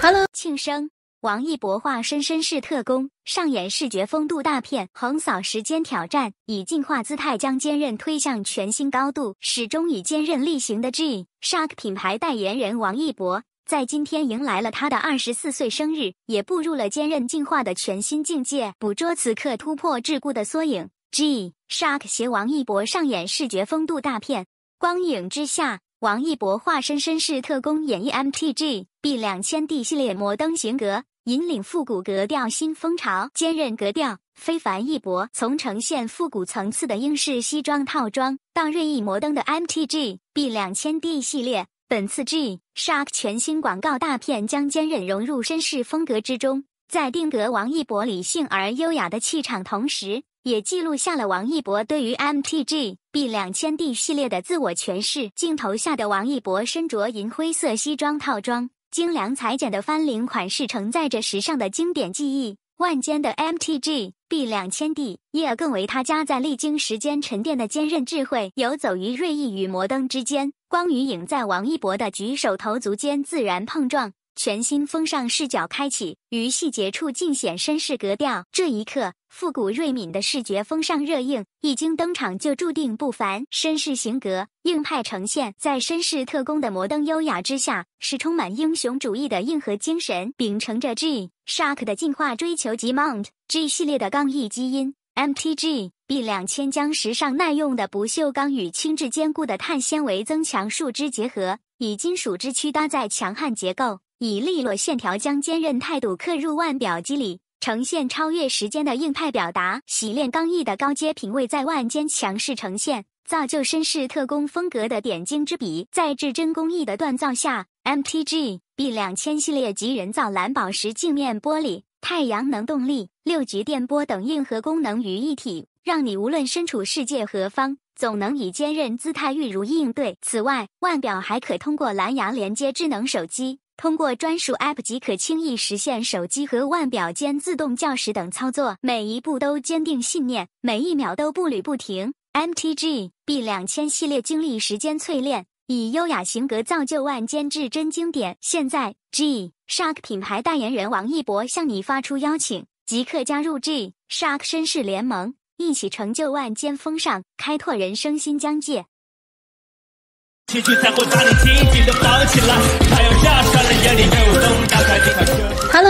Hello，庆生！王一博化身绅士特工，上演视觉风度大片，横扫时间挑战，以进化姿态将坚韧推向全新高度。始终以坚韧力行的 G Shark 品牌代言人王一博，在今天迎来了他的二十四岁生日，也步入了坚韧进化的全新境界，捕捉此刻突破桎梏的缩影。G Shark 携王一博上演视觉风度大片。光影之下，王一博化身绅士特工演绎 MTG B 两千 D 系列摩登型格，引领复古格调新风潮，坚韧格调非凡一博。从呈现复古层次的英式西装套装，到锐意摩登的 MTG B 两千 D 系列，本次 G Shark 全新广告大片将坚韧融入绅士风格之中，在定格王一博理性而优雅的气场同时。也记录下了王一博对于 M T G B 两千 D 系列的自我诠释。镜头下的王一博身着银灰色西装套装，精良裁剪的翻领款式承载着时尚的经典记忆。万间的 M T G B 两千 D 也更为他加在历经时间沉淀的坚韧智慧，游走于锐意与摩登之间。光与影在王一博的举手投足间自然碰撞。全新风尚视角开启，于细节处尽显绅士格调。这一刻，复古锐敏的视觉风尚热映，一经登场就注定不凡。绅士型格、硬派呈现，在绅士特工的摩登优雅之下，是充满英雄主义的硬核精神。秉承着 G Shark 的进化追求及 Mount G 系列的刚毅基因，MTG B 两千将时尚耐用的不锈钢与轻质坚固的碳纤维增强树脂结合，以金属之躯搭载强悍结构。以利落线条将坚韧态度刻入腕表肌理，呈现超越时间的硬派表达。洗练刚毅的高阶品味在腕间强势呈现，造就绅士特工风格的点睛之笔。在至臻工艺的锻造下，MTG B 两千系列集人造蓝宝石镜面玻璃、太阳能动力、六级电波等硬核功能于一体，让你无论身处世界何方，总能以坚韧姿态如应对。此外，腕表还可通过蓝牙连接智能手机。通过专属 App 即可轻易实现手机和腕表间自动校时等操作，每一步都坚定信念，每一秒都步履不停。MTG B 两千系列经历时间淬炼，以优雅型格造就万间至臻经典。现在，G Shark 品牌代言人王一博向你发出邀请，即刻加入 G Shark 绅士联盟，一起成就万间风尚，开拓人生新疆界。情绪才会把你紧紧的绑起来太阳下山了夜里没有灯打开你好车子哈喽